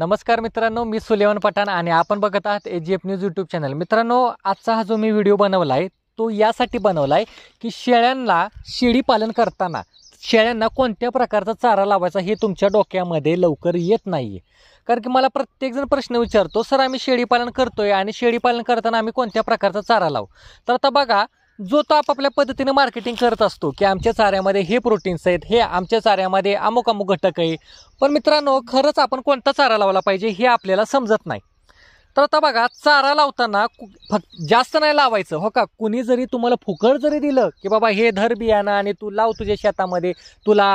नमस्कार मित्रांनो मी सुलेवन पठाण आणि आपण बघत आहात A G F news YouTube channel मित्रांनो आजचा हा जो मी व्हिडिओ बनवला आहे तो यासाठी बनवला आहे की शेळ्यांना शेळी पालन करताना शेळ्यांना कोणत्या प्रकारचा चारा लावायचा हे तुमच्या डोक्यामध्ये लवकर येत नाही कारण की मला प्रत्येकजण प्रश्न विचारतो सर आम्ही शेळीपालन करतोय आणि शेळीपालन करताना आम्ही कोणत्या प्रकारचा चारा लावू तर आता बघा जो तो आपापल्या पद्धतीने मार्केटिंग करत असतो की आमच्या चाऱ्यामध्ये हे प्रोटीन्स आहेत हे आमच्या चाऱ्यामध्ये अमुक अमुक घटक आहे पण मित्रांनो खरंच आपण कोणता चारा लावला पाहिजे हे आपल्याला समजत नाही तर आता बघा चारा लावताना फक्त जास्त नाही लावायचं हो का कुणी जरी तुम्हाला फुकट जरी दिलं की बाबा हे धर बियाणं आणि तू लाव तुझ्या शेतामध्ये तुला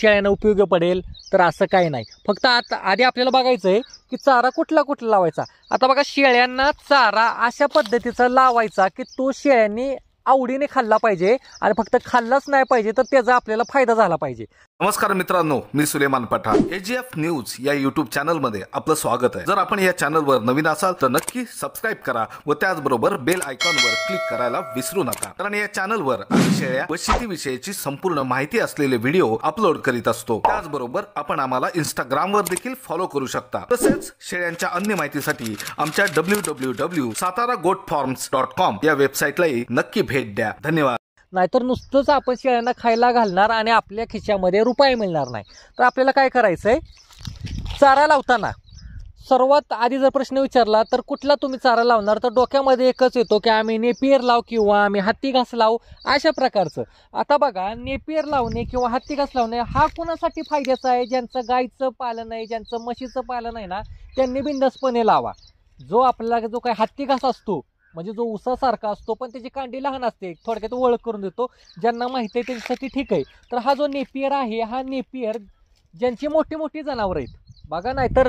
शेळ्यांना उपयोग पडेल तर असं काही नाही फक्त आता आधी आपल्याला बघायचं आहे की चारा कुठला कुठला लावायचा आता बघा शेळ्यांना चारा अशा पद्धतीचा लावायचा की तो शेळ्यांनी आवडीने खाल्ला पाहिजे आणि फक्त खाल्लाच नाही पाहिजे तर त्याचा आपल्याला फायदा झाला पाहिजे नमस्कार मित्रांनो मी सुलेमान पठाण एजीएफ न्यूज या युट्यूब मध्ये आपलं स्वागत आहे जर आपण या चॅनल वर नवीन असाल तर नक्की सबस्क्राईब करा व त्याचबरोबर बेल आयकॉन वर क्लिक करायला विसरू नका कारण या चॅनल वर शेळ्या व विषयीची संपूर्ण माहिती असलेले व्हिडिओ अपलोड करीत असतो त्याचबरोबर आपण आम्हाला वर देखील फॉलो करू शकता तसेच शेळ्यांच्या अन्य माहितीसाठी आमच्या डब्ल्यू डब्ल्यू डब्ल्यू सातारा गोट फॉर्म्स डॉट कॉम या वेबसाईटलाही नक्की भेट द्या धन्यवाद नाहीतर नुसतंच आपण शेळ्यांना खायला घालणार आणि आपल्या खिशामध्ये रुपये मिळणार नाही तर आपल्याला काय करायचं आहे चारा लावताना सर्वात आधी जर प्रश्न विचारला तर कुठला तुम्ही चारा लावणार तर डोक्यामध्ये एकच येतो की आम्ही नेपियर लाव किंवा आम्ही हत्ती घास लावू अशा प्रकारचं आता बघा नेपियर लावणे किंवा हत्ती घास लावणे हा कुणासाठी फायद्याचा आहे ज्यांचं गायचं पालन आहे ज्यांचं म्हशीचं पालन आहे ना त्यांनी बिंदसपणे लावा जो आपल्याला जो काही हत्ती घास असतो म्हणजे जो उसासारखा असतो पण त्याची कांडी लहान असते थोडक्यात ओळख करून देतो ज्यांना माहिती आहे त्यांच्यासाठी ठीक आहे तर हा जो नेपियर आहे हा नेपियर ज्यांची मोठी मोठी जनावरं आहेत बघा नाही तर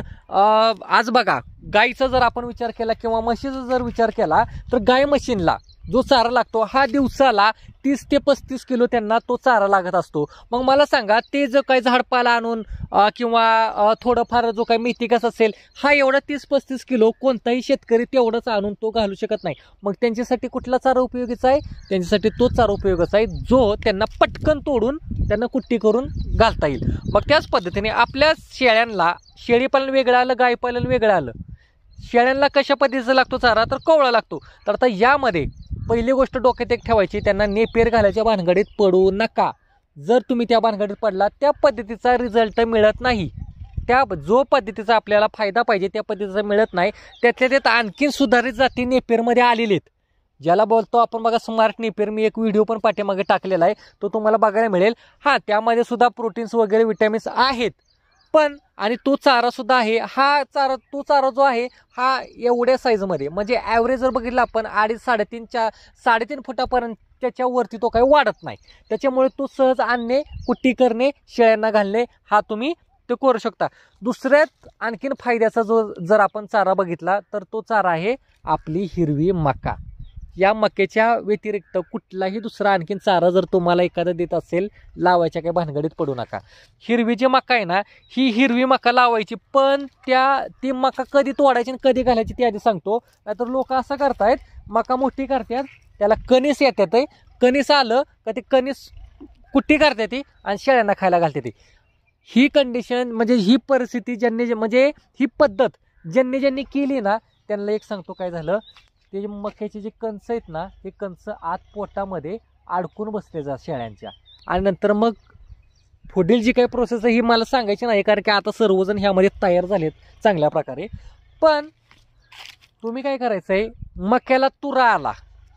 आज बघा गाईचा जर आपण विचार केला किंवा म्हशीचा जर विचार केला तर गाय मशीनला जो चारा लागतो हा दिवसाला तीस ते पस्तीस किलो त्यांना तो चारा लागत असतो मग मला सांगा ते जो काही झाडपाला आणून किंवा थोडंफार जो काही मेथी घास असेल हा एवढा तीस पस्तीस किलो कोणताही शेतकरी तेवढंच आणून तो घालू शकत नाही मग त्यांच्यासाठी कुठला चारा उपयोगीचा आहे त्यांच्यासाठी तो चारा उपयोगाचा आहे जो त्यांना पटकन तोडून त्यांना कुट्टी करून घालता येईल मग त्याच पद्धतीने आपल्या शेळ्यांना शेळीपालन वेगळं आलं गायपालन वेगळं आलं शेळ्यांना कशा पद्धतीचा लागतो चारा तर कोवळा लागतो तर आता यामध्ये पहिली गोष्ट डोक्यात एक ठेवायची त्यांना नेपेर घालायच्या भानगडीत पडू नका जर तुम्ही त्या भानगडीत पडला त्या पद्धतीचा रिझल्ट मिळत नाही त्या जो पद्धतीचा आपल्याला फायदा पाहिजे त्या पद्धतीचा मिळत नाही त्यातल्या त्यात आणखीन सुधारित जाती नेपेरमध्ये आलेली आहेत ज्याला बोलतो आपण बघा स्मार्ट नेपेर मी एक व्हिडिओ पण पाठीमागे टाकलेला आहे तो तुम्हाला बघायला मिळेल हां त्यामध्ये सुद्धा प्रोटीन्स वगैरे विटॅमिन्स आहेत पण आणि तो चारा सुद्धा आहे हा चारा तो चारा जो आहे हा एवढ्या साईजमध्ये म्हणजे ॲव्हरेज जर बघितला आपण अडीच साडेतीन चार साडेतीन फुटापर्यंत त्याच्यावरती तो काही वाढत नाही त्याच्यामुळे तो सहज आणणे कुट्टी करणे शेळ्यांना घालणे हा तुम्ही ते करू शकता दुसऱ्यात आणखीन फायद्याचा जो जर आपण चारा बघितला तर तो चारा आहे आपली हिरवी मका या मक्याच्या व्यतिरिक्त कुठलाही दुसरा आणखीन चारा जर तुम्हाला एखादा देत असेल लावायच्या काही भानगडीत पडू नका हिरवी जी मका आहे ना ही हिरवी मका लावायची पण त्या ती मका कधी तोडायची आणि कधी घालायची ती आधी सांगतो नाहीतर लोक असं करतायत मका मोठी करतात त्याला कणीस येतात कणीस आलं का ते कणीस कुट्टी करते ती आणि शेळ्यांना खायला घालते ती ही कंडिशन म्हणजे ही परिस्थिती ज्यांनी म्हणजे ही पद्धत ज्यांनी ज्यांनी केली ना त्यांना एक सांगतो काय झालं ते मक्याचे जे कंच आहेत ना ते कणस आत पोटामध्ये अडकून बसले जात शेळ्यांच्या आणि नंतर मग पुढील जी काही प्रोसेस आहे ही मला सांगायची नाही कारण की आता सर्वजण ह्यामध्ये तयार झालेत चांगल्या प्रकारे पण तुम्ही काय करायचं आहे मक्याला तुरा आला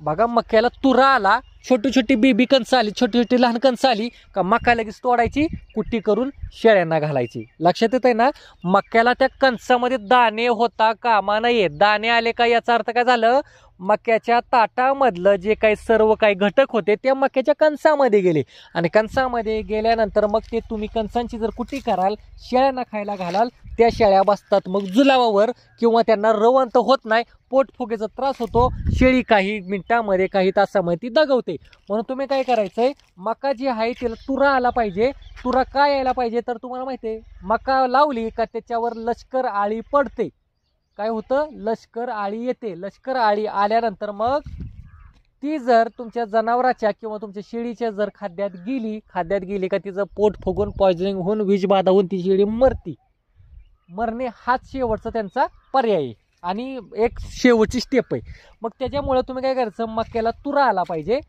बघा मक्याला तुरा आला छोटी छोटी बीबी कणसं आली छोटी छोटी लहान कणसं आली का मका लगेच तोडायची कुट्टी करून शेळ्यांना घालायची लक्षात येत आहे ना मक्याला त्या कणसामध्ये दाणे होता कामा नाहीये दाणे आले का याचा अर्थ काय झालं मक्याच्या ताटामधलं जे काही सर्व काही घटक होते ते मक्याच्या कणसामध्ये गेले आणि कणसामध्ये गेल्यानंतर मग ते तुम्ही कणसांची जर कुट्टी कराल शेळ्यांना खायला घालाल त्या शेळ्या बसतात मग जुलावावर किंवा त्यांना रवंत होत नाही पोट पोटफुगेचा त्रास होतो शेळी काही मिनिटामध्ये काही तासामध्ये ती दगवते म्हणून तुम्ही काय करायचं आहे मका जी आहे तिला तुरा आला पाहिजे तुरा काय यायला पाहिजे तर तुम्हाला माहिती आहे मका लावली का त्याच्यावर लष्कर आळी पडते काय होतं लष्कर आळी येते लष्कर आळी आल्यानंतर मग ती जर तुमच्या जनावराच्या किंवा तुमच्या शेळीच्या जर खाद्यात गेली खाद्यात गेली का तिचं पोट फुगून पॉयझनिंग होऊन विषबाधा होऊन ती शेळी मरती मरणे हाच शेवटचा त्यांचा पर्याय आहे आणि एक शेवटची स्टेप आहे मग त्याच्यामुळे तुम्ही काय करायचं मक्याला तुरा आला पाहिजे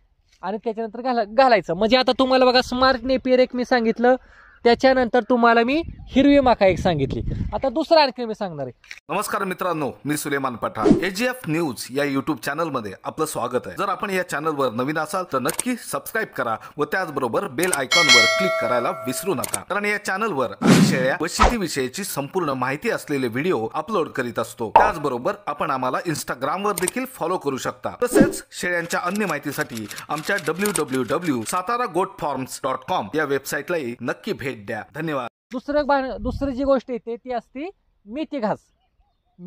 आणि त्याच्यानंतर घाला घालायचं म्हणजे आता तुम्हाला बघा स्मार्ट नेपियर एक मी सांगितलं त्याच्यानंतर तुम्हाला मी हिरवी माका एक सांगितली आता दुसरा आणखी मी सांगणार आहे नमस्कार मित्रांनो मी सुलेमान पठाण एजीएफ न्यूज या युट्यूब चॅनल मध्ये आपलं स्वागत आहे जर आपण या चॅनल वर नवीन असाल तर नक्की सबस्क्राईब करा व त्याचबरोबर बेल आयकॉन वर क्लिक करायला विसरू नका कारण या चॅनल वर शेळ्या व शेतीविषयीची संपूर्ण माहिती असलेले व्हिडिओ अपलोड करीत असतो त्याचबरोबर आपण आम्हाला इंस्टाग्राम वर देखील फॉलो करू शकता तसेच शेळ्यांच्या अन्य माहितीसाठी आमच्या डब्ल्यू डब्ल्यू डब्ल्यू सातारा गोट फॉर्म्स डॉट कॉम या वेबसाईटलाही नक्की भेट भेट द्या धन्यवाद दुसरं दुसरी जी गोष्ट येते ती असते मेथी घास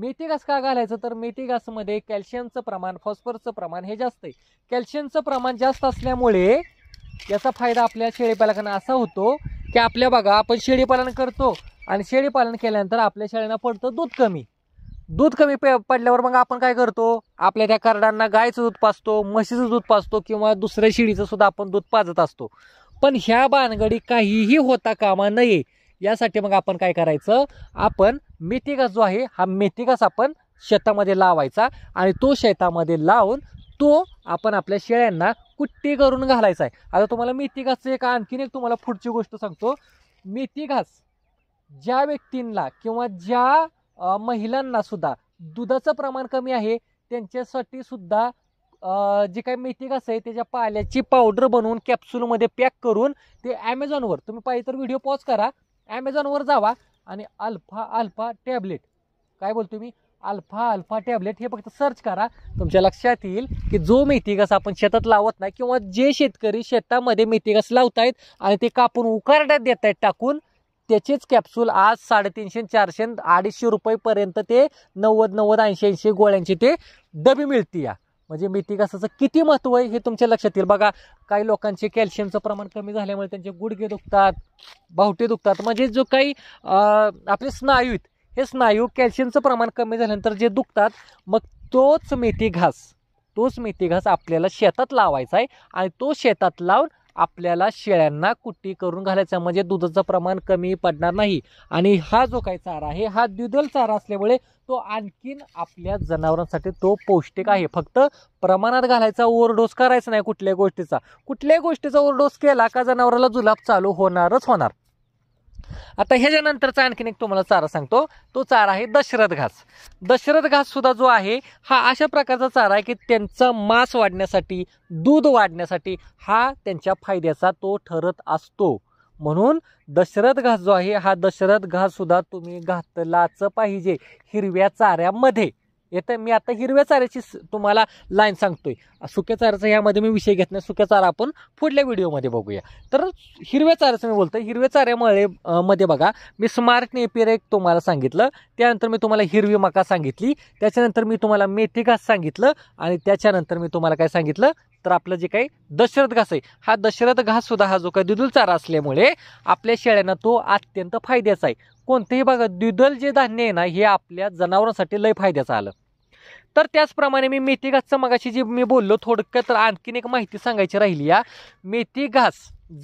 मेथी घास का घालायचं तर मेथी घासमध्ये कॅल्शियमचं प्रमाण फॉस्फरचं प्रमाण हे जास्त आहे कॅल्शियमचं प्रमाण जास्त असल्यामुळे याचा फायदा आपल्या शेळीपालकांना असा होतो की आपल्या बघा आपण शेळी पालन करतो आणि शेळी पालन केल्यानंतर आपल्या शेळ्यांना पडतं दूध कमी दूध कमी पडल्यावर मग आपण काय करतो आपल्या त्या करडांना गायचं दूध पाजतो म्हशीचं दूध पाजतो किंवा दुसऱ्या शेळीचं सुद्धा आपण दूध पाजत असतो पण ह्या बानगडी काहीही होता कामा नये यासाठी मग आपण काय करायचं आपण घास जो आहे हा घास आपण शेतामध्ये लावायचा आणि तो शेतामध्ये लावून तो आपण आपल्या शेळ्यांना कुट्टी करून घालायचा आहे आता तुम्हाला मेथी घासचं एक आणखीन एक तुम्हाला पुढची गोष्ट सांगतो मेथी घास ज्या व्यक्तींना किंवा ज्या महिलांना सुद्धा दुधाचं प्रमाण कमी आहे त्यांच्यासाठी सुद्धा जे काही मेथी घास आहे त्याच्या पाल्याची पावडर बनवून कॅप्सूलमध्ये पॅक करून ते ॲमेझॉनवर तुम्ही पाहिजे तर व्हिडिओ पॉज करा ॲमेझॉनवर जावा आणि अल्फा अल्फा टॅबलेट काय बोलतो मी अल्फा अल्फा टॅबलेट हे फक्त सर्च करा तुमच्या लक्षात येईल की जो मेथी आपण शेतात लावत नाही किंवा जे शेतकरी शेतामध्ये मेथी घास लावतायत आणि ते कापून उकारड्यात देत आहेत टाकून त्याचेच कॅप्सूल आज साडेतीनशे चारशे अडीचशे रुपयेपर्यंत ते नव्वद नव्वद ऐंशी ऐंशी गोळ्यांची ते डबी मिळते या म्हणजे घासाचं किती महत्त्व आहे हे तुमच्या लक्षात येईल बघा काही लोकांचे कॅल्शियमचं प्रमाण कमी झाल्यामुळे त्यांचे गुडघे दुखतात बावटे दुखतात म्हणजे जो काही आपले स्नायू आहेत हे स्नायू कॅल्शियमचं प्रमाण कमी झाल्यानंतर जे दुखतात मग तोच मेथी घास तोच मेथी घास आपल्याला शेतात लावायचा आहे आणि तो शेतात लावून आपल्याला शेळ्यांना कुट्टी करून घालायचा म्हणजे दुधाचं प्रमाण कमी पडणार नाही आणि हा जो काही चारा आहे हा द्विदल चारा असल्यामुळे तो आणखीन आपल्या जनावरांसाठी तो पौष्टिक आहे फक्त प्रमाणात घालायचा ओव्हरडोस करायचा नाही कुठल्याही गोष्टीचा कुठल्याही गोष्टीचा ओव्हरडोस केला का जनावराला जुलाब चालू होणारच होणार आता ह्याच्यानंतरचा आणखीन एक तुम्हाला चारा सांगतो तो चारा आहे दशरथ घास दशरथ घास सुद्धा जो आहे हा अशा प्रकारचा चारा आहे की त्यांचं मांस वाढण्यासाठी दूध वाढण्यासाठी हा त्यांच्या फायद्याचा तो ठरत असतो म्हणून दशरथ घास जो आहे हा दशरथ घास सुद्धा तुम्ही घातलाच पाहिजे हिरव्या चाऱ्यामध्ये येतं मी आता हिरव्या चाऱ्याची तुम्हाला लाईन सांगतोय सुक्या चाऱ्याचा ह्यामध्ये मी विषय घेत नाही सुक्या चारा आपण पुढल्या व्हिडिओमध्ये बघूया तर हिरव्या चाराचं मी बोलतो हिरव्या चाऱ्यामुळे मध्ये बघा मी स्मार्ट नेपिर एक तुम्हाला सांगितलं त्यानंतर मी तुम्हाला हिरवी मका सांगितली त्याच्यानंतर मी तुम्हाला मेथी घास सांगितलं आणि त्याच्यानंतर मी तुम्हाला काय सांगितलं तर आपलं जे काही दशरथ घास आहे हा दशरथ घास सुद्धा हा जो काही द्विदल चारा असल्यामुळे आपल्या शेळ्यांना तो अत्यंत फायद्याचा आहे कोणत्याही बघा द्विदल जे धान्य आहे ना हे आपल्या जनावरांसाठी लय फायद्याचं आलं तर त्याचप्रमाणे मी मेथी घासचं मगाशी जी मी बोललो थोडक्यात तर आणखीन एक माहिती सांगायची राहिली या मेथी घास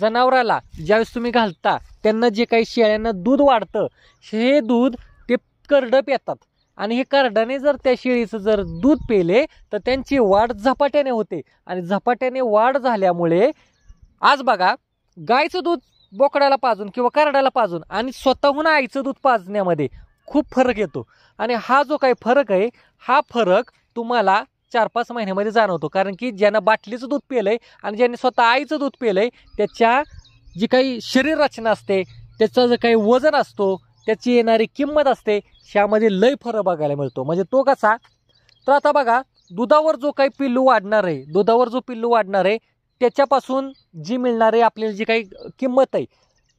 जनावराला ज्यावेळेस तुम्ही घालता त्यांना जे काही शेळ्यांना दूध वाढतं हे दूध ते करडं पेतात आणि हे करडाने जर त्या शेळीचं जर दूध पेले तर त्यांची वाढ झपाट्याने होते आणि झपाट्याने वाढ झाल्यामुळे आज बघा गायचं दूध बोकड्याला पाजून किंवा करडाला पाजून आणि स्वतःहून आईचं दूध पाजण्यामध्ये खूप फरक येतो आणि हा जो काही फरक आहे हा फरक तुम्हाला चार पाच महिन्यामध्ये जाणवतो कारण की ज्यांना बाटलीचं दूध पिलं आहे आणि ज्यांनी स्वतः आईचं दूध पिलं आहे त्याच्या जी काही शरीर रचना असते त्याचं जे काही वजन असतो त्याची येणारी किंमत असते ह्यामध्ये लय फरक बघायला मिळतो म्हणजे तो कसा तर आता बघा दुधावर जो काही पिल्लू वाढणार आहे दुधावर जो पिल्लू वाढणार आहे त्याच्यापासून जी मिळणारी आपल्याला जी काही किंमत आहे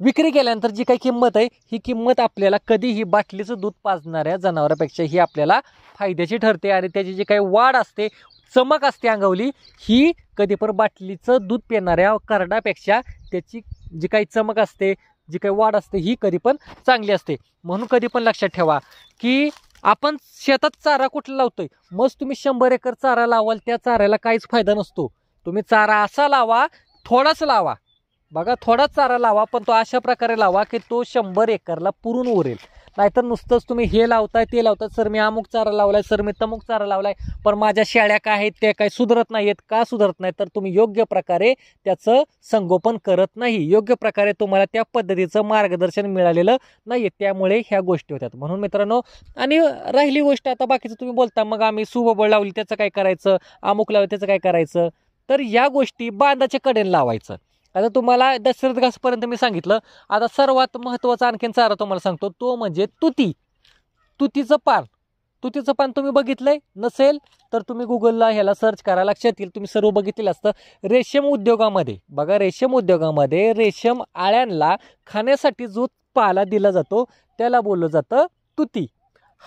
विक्री केल्यानंतर जी काही किंमत आहे ही किंमत आपल्याला कधीही बाटलीचं दूध पाजणाऱ्या जनावरांपेक्षा ही आपल्याला फायद्याची ठरते आणि त्याची जी काही वाढ असते चमक असते अंगवली ही कधी पण बाटलीचं दूध पिणाऱ्या करडापेक्षा त्याची जी काही चमक असते जी काही वाढ असते ही कधी पण चांगली असते म्हणून कधी पण लक्षात ठेवा की आपण शेतात चारा कुठला लावतोय मग तुम्ही शंभर एकर चारा लावाल त्या चाऱ्याला काहीच फायदा नसतो तुम्ही चारा असा लावा थोडासा लावा बघा थोडा चारा लावा पण तो अशा प्रकारे लावा की तो शंभर एकरला पुरून उरेल नाहीतर नुसतंच तुम्ही हे लावताय ते लावताय सर मी अमुक चारा लावलाय सर मी तमुक चारा लावलाय पण माझ्या शेळ्या काय आहेत त्या काय सुधरत नाहीत का सुधरत नाही तर तुम्ही योग्य प्रकारे त्याचं संगोपन करत नाही योग्य प्रकारे तुम्हाला त्या पद्धतीचं मार्गदर्शन मिळालेलं नाही त्यामुळे ह्या गोष्टी होत्यात म्हणून मित्रांनो आणि राहिली गोष्ट आता बाकीचं तुम्ही बोलता मग आम्ही सुबळ लावली त्याचं काय करायचं अमुक लावलं त्याचं काय करायचं तर या गोष्टी बांधाच्या कडेने लावायचं आता तुम्हाला दशरथ घासपर्यंत मी सांगितलं आता सर्वात महत्त्वाचा आणखीन चारा तुम्हाला सांगतो तो म्हणजे तुती तुतीचं पान तुतीचं पान तुम्ही बघितलंय नसेल तर तुम्ही गुगलला ह्याला सर्च करा लक्षात येईल तुम्ही सर्व बघितलेलं असतं रेशीम उद्योगामध्ये बघा रेशीम उद्योगामध्ये रेशम आळ्यांना खाण्यासाठी जो पाला दिला जातो त्याला बोललं जातं तुती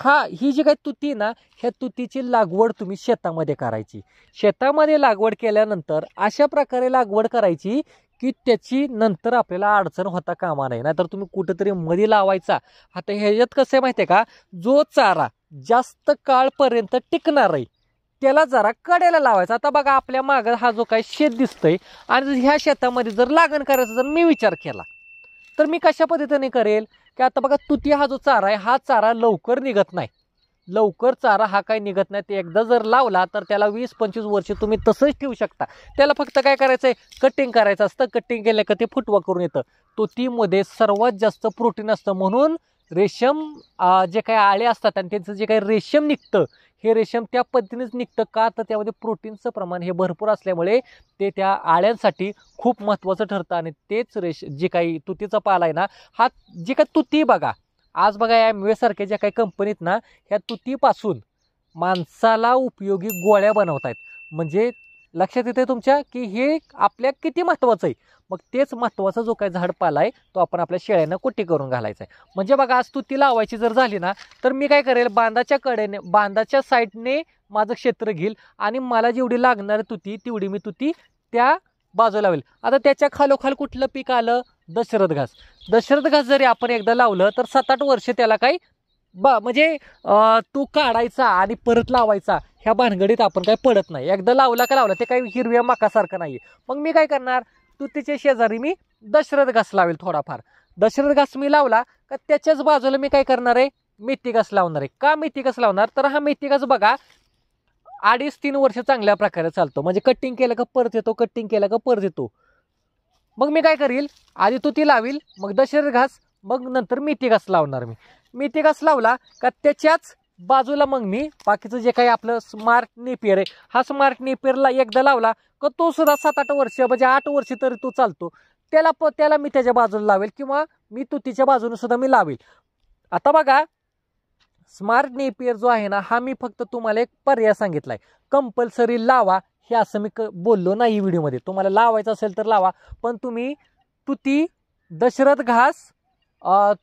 हा ही जी काही तुती ना ह्या तुतीची लागवड तुम्ही शेतामध्ये करायची शेतामध्ये लागवड केल्यानंतर अशा प्रकारे लागवड करायची की त्याची नंतर आपल्याला अडचण होता कामा नाही नाहीतर तुम्ही कुठंतरी मधी लावायचा आता ह्याच्यात कसं आहे माहिती आहे का जो चारा जास्त काळपर्यंत टिकणार आहे त्याला जरा कड्याला लावायचा आता बघा आपल्या मागं हा जो काही शेत दिसतंय आणि ह्या शेतामध्ये जर लागण करायचा जर मी विचार केला तर मी कशा पद्धतीने करेल की आता बघा तुती हा जो चारा आहे हा चारा लवकर निघत नाही लवकर चारा हा काही निघत नाही ते एकदा जर लावला तर त्याला वीस पंचवीस वर्ष तुम्ही तसंच ठेवू शकता त्याला फक्त काय करायचं आहे कटिंग करायचं असतं कटिंग केलं का ते फुटवा करून येतं तो तीमध्ये सर्वात जास्त प्रोटीन असतं म्हणून रेशम जे काही आळे असतात आणि त्यांचं जे काही रेशम निघतं हे रेशम त्या पद्धतीनेच निघतं का तर त्यामध्ये प्रोटीनचं प्रमाण हे भरपूर असल्यामुळे ते त्या आळ्यांसाठी खूप महत्त्वाचं ठरतं आणि तेच रेश जे काही तुतीचा पाला आहे ना हा जे काही तुती बघा आज बघा या मिळसारख्या ज्या काही कंपनीत ना ह्या तुतीपासून माणसाला उपयोगी गोळ्या बनवत आहेत म्हणजे लक्षात येते तुमच्या की हे आपल्या किती महत्त्वाचं आहे मग तेच महत्त्वाचा जो काही पाला आहे तो आपण आपल्या शेळ्यांना कुठे करून घालायचा आहे म्हणजे बघा आज तुती लावायची जर झाली ना तर मी काय करेल बांधाच्या कडेने बांधाच्या साईडने माझं क्षेत्र घेईल आणि मला जेवढी लागणारी तुती तेवढी मी तुती त्या बाजू लावेल आता त्याच्या खालोखाल कुठलं पीक आलं दशरथ घास दशरथ घास जरी आपण एकदा लावलं तर सात आठ वर्ष त्याला काही बा म्हणजे तो काढायचा आणि परत लावायचा ह्या भानगडीत आपण काय पडत नाही एकदा लावला का लावला ते काही हिरव्या माकासारखं नाही मग मी काय करणार तू तिच्या शेजारी मी दशरथ घास लावेल थोडाफार दशरथ घास मी लावला का त्याच्याच बाजूला मी काय करणार आहे मेथी घास लावणार आहे का मेथी घास लावणार तर हा मेथी घास बघा अडीच तीन वर्ष चांगल्या प्रकारे चालतो म्हणजे कटिंग केलं का परत येतो कटिंग केलं का परत येतो मग मी काय करील आधी तू ती लावील मग दशर घास मग नंतर मेथी घास लावणार मी मेथी घास लावला का त्याच्याच बाजूला मग मी बाकीचं जे काही आपलं स्मार्ट नेपियर आहे हा स्मार्ट नेपियरला एकदा लावला का तो सुद्धा सात आठ वर्ष म्हणजे आठ वर्ष तरी तो चालतो त्याला प त्याला मी त्याच्या बाजूला लावेल किंवा मी तुतीच्या बाजूने सुद्धा मी लावेल आता बघा स्मार्ट नेपियर जो आहे ना हा मी फक्त तुम्हाला एक पर्याय सांगितला आहे कंपल्सरी लावा हे असं मी क बोललो नाही व्हिडिओमध्ये तुम्हाला लावायचं असेल तर लावा पण तुम्ही तुती दशरथ घास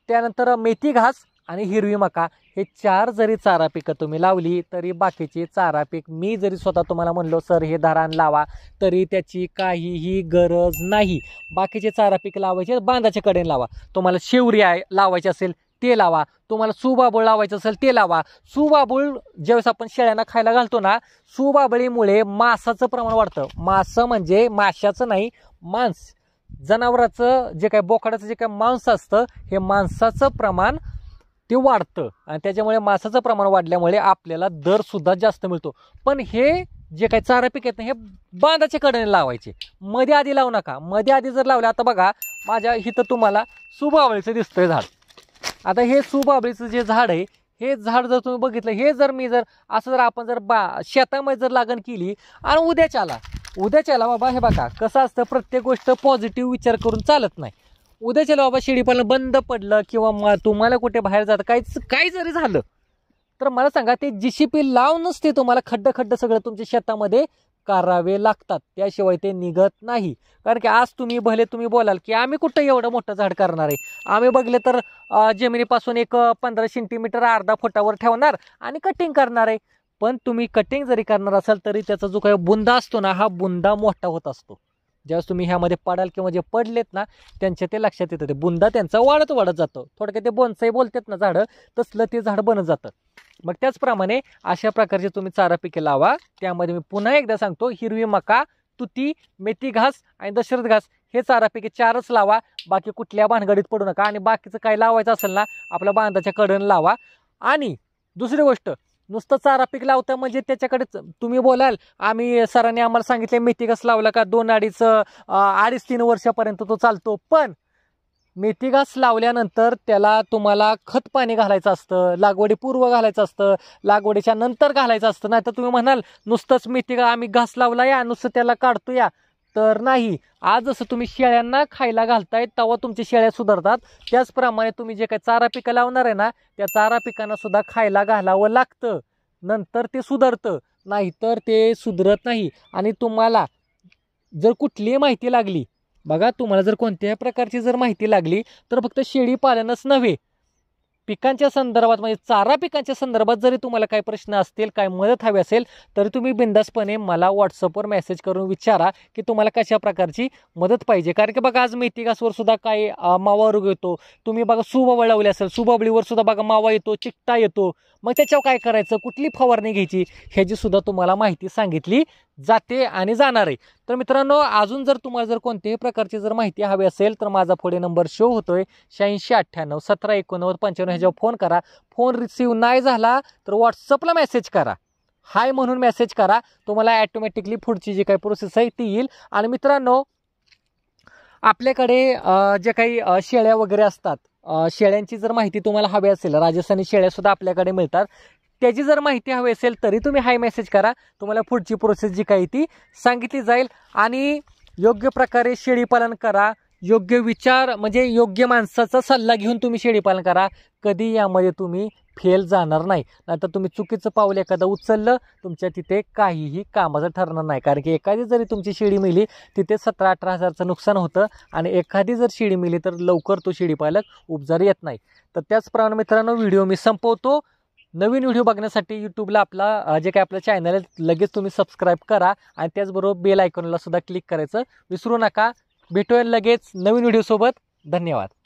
त्यानंतर मेथी घास आणि हिरवी मका हे चार जरी चारा पिकं तुम्ही लावली तरी बाकीचे चारा पीक मी जरी स्वतः तुम्हाला म्हणलो सर हे धरान लावा तरी त्याची काहीही गरज नाही बाकीचे चारा पीक लावायचे बांधाच्या कडेने लावा तुम्हाला शेवरी आहे लावायची असेल ते लावा तुम्हाला सुबाबळ लावायचं असेल ते लावा सुबाबळ ज्यावेळेस आपण शेळ्यांना खायला घालतो ना सुबाबळीमुळे मासाचं प्रमाण वाढतं मासं म्हणजे माशाचं नाही मांस जनावराचं जे काय बोकडाचं जे काय मांस असतं हे मांसाचं प्रमाण ते वाढतं आणि त्याच्यामुळे मासाचं प्रमाण वाढल्यामुळे आपल्याला दरसुद्धा जास्त मिळतो पण हे जे काही चारा पिक आहेत ना हे बांधाच्या कडेने लावायचे मध्ये आधी लावू नका मध्ये आधी जर लावले आता बघा माझ्या इथं तुम्हाला सुबावळीचं दिसतंय झाड आता हे सुबाबरीचं जे झाड आहे हे झाड जर तुम्ही बघितलं हे जर मी जर असं जर आपण जर बा शेतामध्ये जर लागण केली आणि आला उद्याच्या आला बाबा हे बघा कसं असतं प्रत्येक गोष्ट पॉझिटिव्ह विचार करून चालत नाही उद्याच्याला बाबा शेळीपालन बंद पडलं किंवा तुम्हाला कुठे बाहेर जात काहीच काय जरी झालं तर मला सांगा ते जी सी पी लावूनच ते तुम्हाला खड्ड खड्ड सगळं तुमच्या शेतामध्ये करावे लागतात त्याशिवाय ते निघत नाही कारण की आज तुम्ही भले तुम्ही बोलाल की आम्ही कुठं एवढं मोठं झाड करणार आहे आम्ही बघले तर जमिनीपासून एक पंधरा सेंटीमीटर अर्धा फुटावर ठेवणार आणि कटिंग करणार आहे पण तुम्ही कटिंग जरी करणार असाल तरी त्याचा जो काही बुंदा असतो ना हा बुंदा मोठा होत असतो ज्यावेळेस तुम्ही ह्यामध्ये पडाल किंवा जे पडलेत ना त्यांच्या ते लक्षात येतं ते बुंदा त्यांचा वाढत वाढत जातो थोडक्यात ते बोनसाई बोलतात ना झाडं तसलं ते झाड बनत जातं मग त्याचप्रमाणे अशा प्रकारचे तुम्ही चारा पिके लावा त्यामध्ये मी पुन्हा एकदा सांगतो हिरवी मका तुती मेथी घास आणि दशरथ घास हे चारा पिके चारच लावा बाकी कुठल्या भानगडीत पडू नका आणि बाकीचं काय लावायचं असेल ना आपल्या बांधाच्या कडण लावा आणि दुसरी गोष्ट नुसतं चारा पीक लावता म्हणजे त्याच्याकडे तुम्ही बोलाल आम्ही सरांनी आम्हाला सांगितले मेथी घास लावला का दोन अडीच अडीच तीन वर्षापर्यंत तो चालतो पण मेथी घास लावल्यानंतर त्याला तुम्हाला खत पाणी घालायचं असतं लागवडीपूर्व घालायचं असतं लागवडीच्या नंतर घालायचं असतं नाही तर तुम्ही म्हणाल नुसतंच मेथी आम्ही घास लावला या नुसतं त्याला काढतो या तर नाही आज जसं तुम्ही शेळ्यांना खायला घालताय तेव्हा तुमच्या शेळ्या सुधारतात त्याचप्रमाणे तुम्ही जे काही चारा पिकं लावणार आहे ना त्या चारा पिकांना सुद्धा खायला घालावं लागतं नंतर ते सुधारतं नाहीतर ते सुधरत नाही आणि तुम्हाला जर कुठलीही माहिती लागली बघा तुम्हाला जर कोणत्याही प्रकारची जर माहिती लागली तर फक्त शेळी पालनच नव्हे पिकांच्या संदर्भात म्हणजे चारा पिकांच्या संदर्भात जरी तुम्हाला काही प्रश्न असतील काय मदत हवी असेल तरी तुम्ही बिंदासपणे मला व्हॉट्सअपवर मेसेज करून विचारा की तुम्हाला कशा प्रकारची मदत पाहिजे कारण की बघा आज मेथिकासवर सुद्धा काय मावा रोग येतो तुम्ही बघा सुबाबळ लावली असेल सुबाबळीवर सुद्धा बघा मावा येतो चिकटा येतो मग त्याच्यावर काय करायचं कुठली फवारणी घ्यायची ह्याची सुद्धा तुम्हाला माहिती सांगितली जाते आणि जाणार आहे तर मित्रांनो अजून जर तुम्हाला जर कोणत्याही प्रकारची जर माहिती हवी असेल तर माझा पुढे नंबर शो होतोय शहाऐंशी अठ्ठ्याण्णव सतरा एकोणनव्वद पंच्याण्णव ह्याच्यावर फोन करा फोन रिसिव्ह नाही झाला तर व्हॉट्सअपला मेसेज करा हाय म्हणून मेसेज करा तुम्हाला ॲटोमॅटिकली पुढची जी काही प्रोसेस आहे ती येईल आणि मित्रांनो आपल्याकडे जे काही शेळ्या वगैरे असतात शेळ्यांची जर माहिती तुम्हाला हवी असेल राजस्थानी शेळ्यासुद्धा आपल्याकडे मिळतात त्याची जर माहिती हवी असेल तरी तुम्ही हाय मेसेज करा तुम्हाला पुढची प्रोसेस जी काही ती सांगितली जाईल आणि योग्य प्रकारे शेळीपालन करा योग्य विचार म्हणजे योग्य माणसाचा सल्ला घेऊन तुम्ही शेळीपालन करा कधी यामध्ये तुम्ही फेल जाणार नाही नाहीतर तुम्ही चुकीचं पाऊल एखादं उचललं तुमच्या तिथे काहीही कामाचं ठरणार नाही कारण की एखादी जरी तुमची शेळी मिली तिथे सतरा अठरा हजारचं नुकसान होतं आणि एखादी जर शेळी मिली तर लवकर तो शेळीपालक उपजार येत नाही तर त्याचप्रमाणे मित्रांनो व्हिडिओ मी संपवतो नवीन व्हिडिओ बघण्यासाठी यूट्यूबला आपला जे काही आपलं चॅनल आहे लगेच तुम्ही सबस्क्राईब करा आणि त्याचबरोबर बेल आयकॉनला सुद्धा क्लिक करायचं विसरू नका भेटूया लगेच नवीन व्हिडिओसोबत धन्यवाद